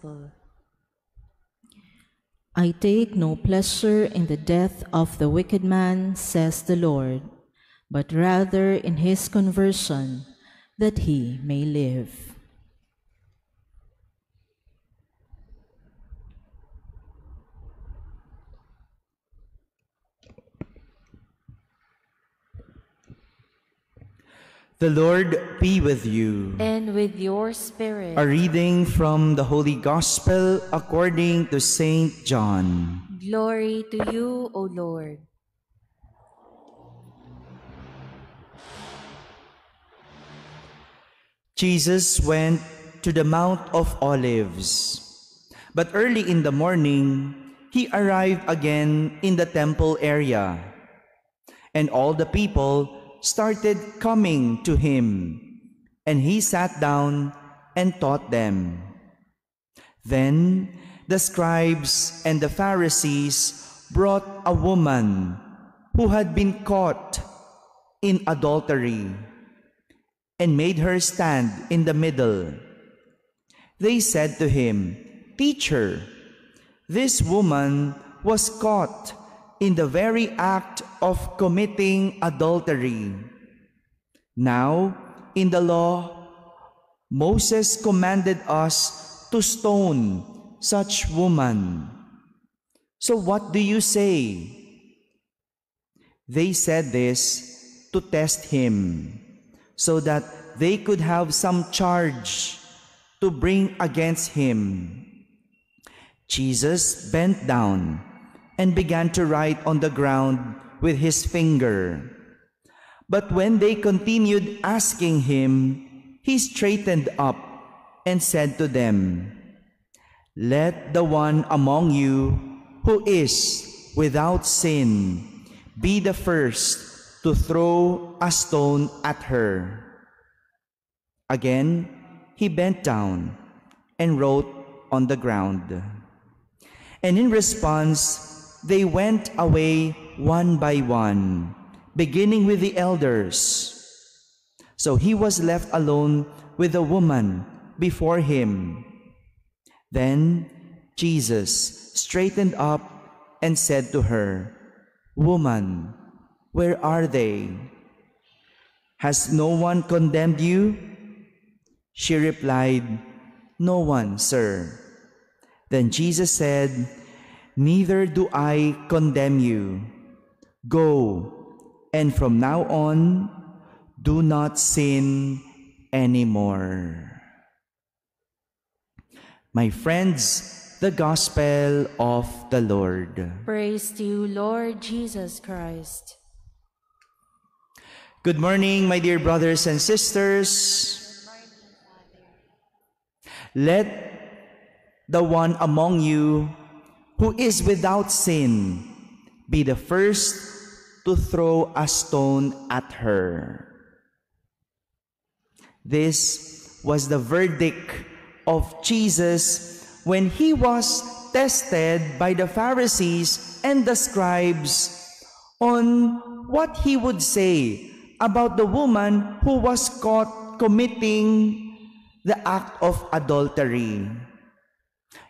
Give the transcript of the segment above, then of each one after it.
gospel. I take no pleasure in the death of the wicked man, says the Lord, but rather in his conversion, that he may live. The Lord be with you. And with your spirit. A reading from the Holy Gospel according to St. John. Glory to you, O Lord. Jesus went to the Mount of Olives. But early in the morning, he arrived again in the temple area. And all the people started coming to him, and he sat down and taught them. Then the scribes and the Pharisees brought a woman who had been caught in adultery and made her stand in the middle. They said to him, Teacher, this woman was caught in the very act of committing adultery. Now, in the law, Moses commanded us to stone such woman. So what do you say? They said this to test him, so that they could have some charge to bring against him. Jesus bent down and began to write on the ground with his finger. But when they continued asking him, he straightened up and said to them, Let the one among you who is without sin be the first to throw a stone at her. Again, he bent down and wrote on the ground. And in response, they went away one by one, beginning with the elders. So he was left alone with the woman before him. Then Jesus straightened up and said to her, Woman, where are they? Has no one condemned you? She replied, No one, sir. Then Jesus said, Neither do I condemn you. Go, and from now on, do not sin anymore. My friends, the Gospel of the Lord. Praise to you, Lord Jesus Christ. Good morning, my dear brothers and sisters. Let the one among you who is without sin, be the first to throw a stone at her. This was the verdict of Jesus when he was tested by the Pharisees and the scribes on what he would say about the woman who was caught committing the act of adultery.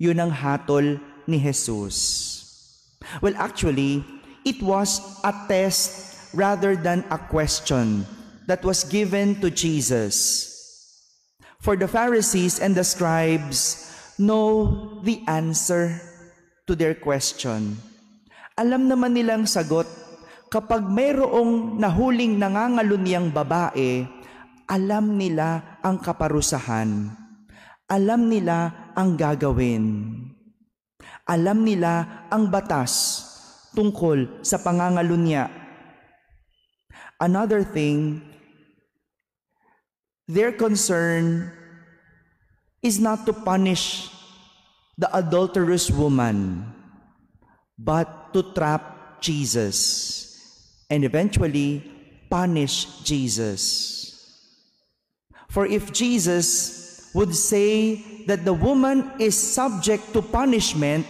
Yun ang hatol ni Jesus. Well, actually, it was a test rather than a question that was given to Jesus. For the Pharisees and the scribes know the answer to their question. Alam naman nilang sagot, kapag mayroong nahuling nangangalunyang babae, alam nila ang kaparusahan. Alam nila ang gagawin. Alam nila ang batas tungkol sa pangangalunya. Another thing, their concern is not to punish the adulterous woman, but to trap Jesus and eventually punish Jesus. For if Jesus would say that the woman is subject to punishment,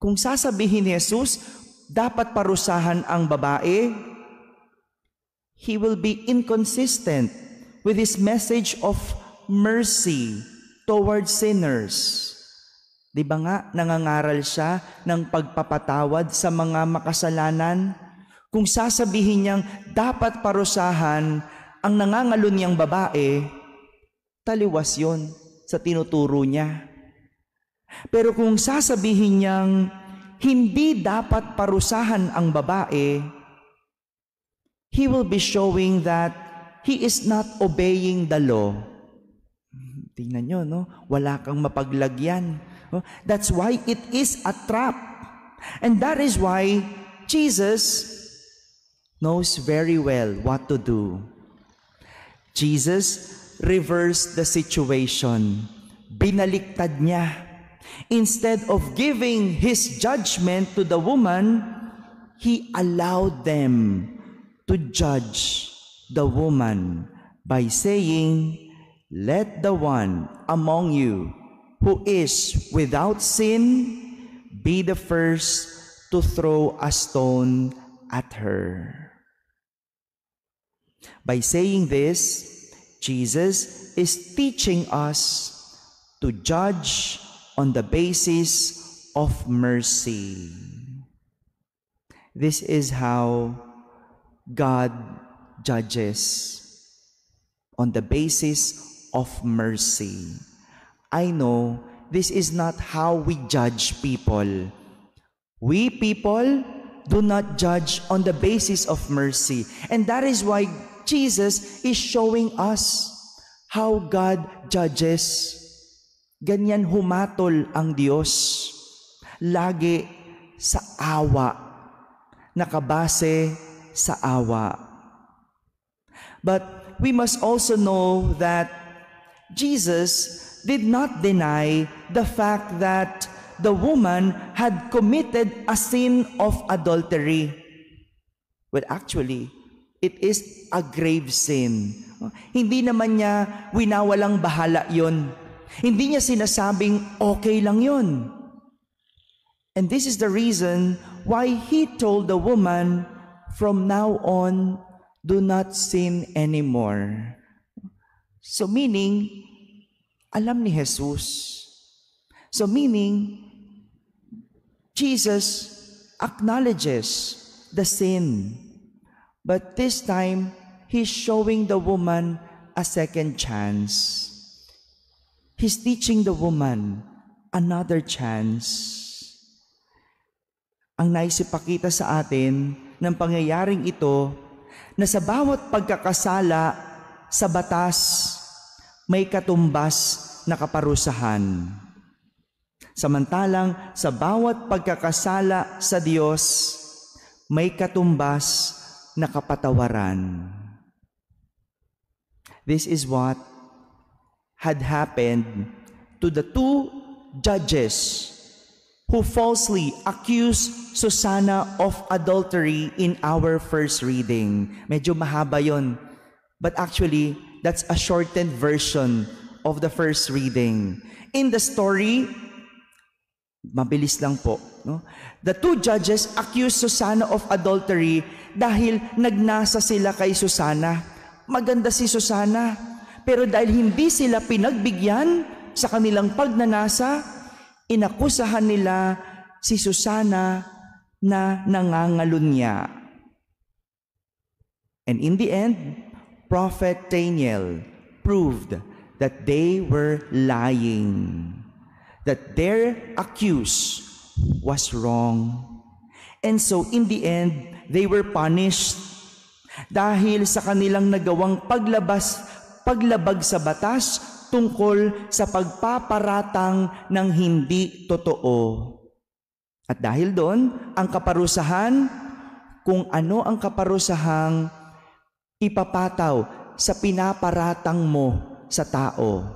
kung sasabihin ni Jesus, dapat parusahan ang babae, he will be inconsistent with his message of mercy towards sinners. Di ba nga, nangangaral siya ng pagpapatawad sa mga makasalanan? Kung sasabihin niyang dapat parusahan ang nangangalon niyang babae, taliwas yon sa tinuturo niya. Pero kung sasabihin niyang hindi dapat parusahan ang babae, he will be showing that he is not obeying the law. Tingnan nyo, no? Wala kang mapaglagyan. Oh, that's why it is a trap. And that is why Jesus knows very well what to do. Jesus reversed the situation. Binaliktad niya. Instead of giving his judgment to the woman, he allowed them to judge the woman by saying, Let the one among you who is without sin be the first to throw a stone at her. By saying this, Jesus is teaching us to judge on the basis of mercy. This is how God judges on the basis of mercy. I know this is not how we judge people. We people do not judge on the basis of mercy. And that is why Jesus is showing us how God judges. Ganyan humatol ang Diyos. Lagi sa awa. Nakabase sa awa. But we must also know that Jesus did not deny the fact that the woman had committed a sin of adultery. Well, actually, It is a grave sin. Hindi naman niya winawalang bahala yon. Hindi niya sinasabing okay lang yon. And this is the reason why he told the woman, from now on, do not sin anymore. So meaning, alam ni Jesus. So meaning, Jesus acknowledges the sin But this time, he's showing the woman a second chance. He's teaching the woman another chance. Ang naisipakita sa atin ng pangyayaring ito na sa bawat pagkakasala sa batas, may katumbas na kaparusahan. Samantalang sa bawat pagkakasala sa Diyos, may katumbas na kapatawaran. This is what had happened to the two judges who falsely accused Susanna of adultery in our first reading. Medyo mahaba yon. But actually, that's a shortened version of the first reading. In the story, Mabilis lang po. No? The two judges accused Susana of adultery dahil nagnasa sila kay Susana. Maganda si Susana. Pero dahil hindi sila pinagbigyan sa kanilang pagnanasa, inakusahan nila si Susana na nangangalunya. And in the end, Prophet Daniel proved that they were lying that their accuse was wrong. And so in the end, they were punished dahil sa kanilang nagawang paglabas, paglabag sa batas tungkol sa pagpaparatang ng hindi totoo. At dahil doon, ang kaparusahan, kung ano ang kaparusahang ipapataw sa pinaparatang mo sa tao.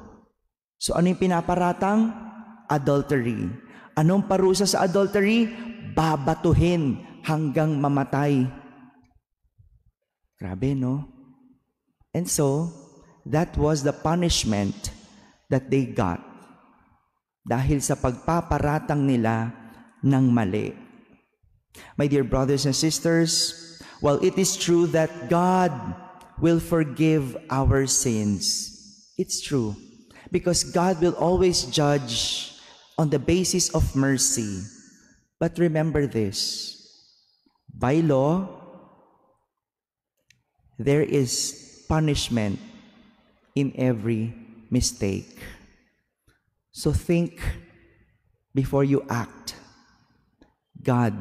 So ano yung pinaparatang? adultery. Anong parusa sa adultery? Babatuhin hanggang mamatay. Grabe, no? And so, that was the punishment that they got dahil sa pagpaparatang nila ng mali. My dear brothers and sisters, while it is true that God will forgive our sins, it's true because God will always judge on the basis of mercy. But remember this by law, there is punishment in every mistake. So think before you act. God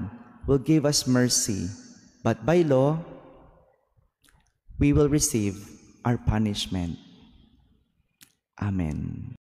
will give us mercy, but by law, we will receive our punishment. Amen.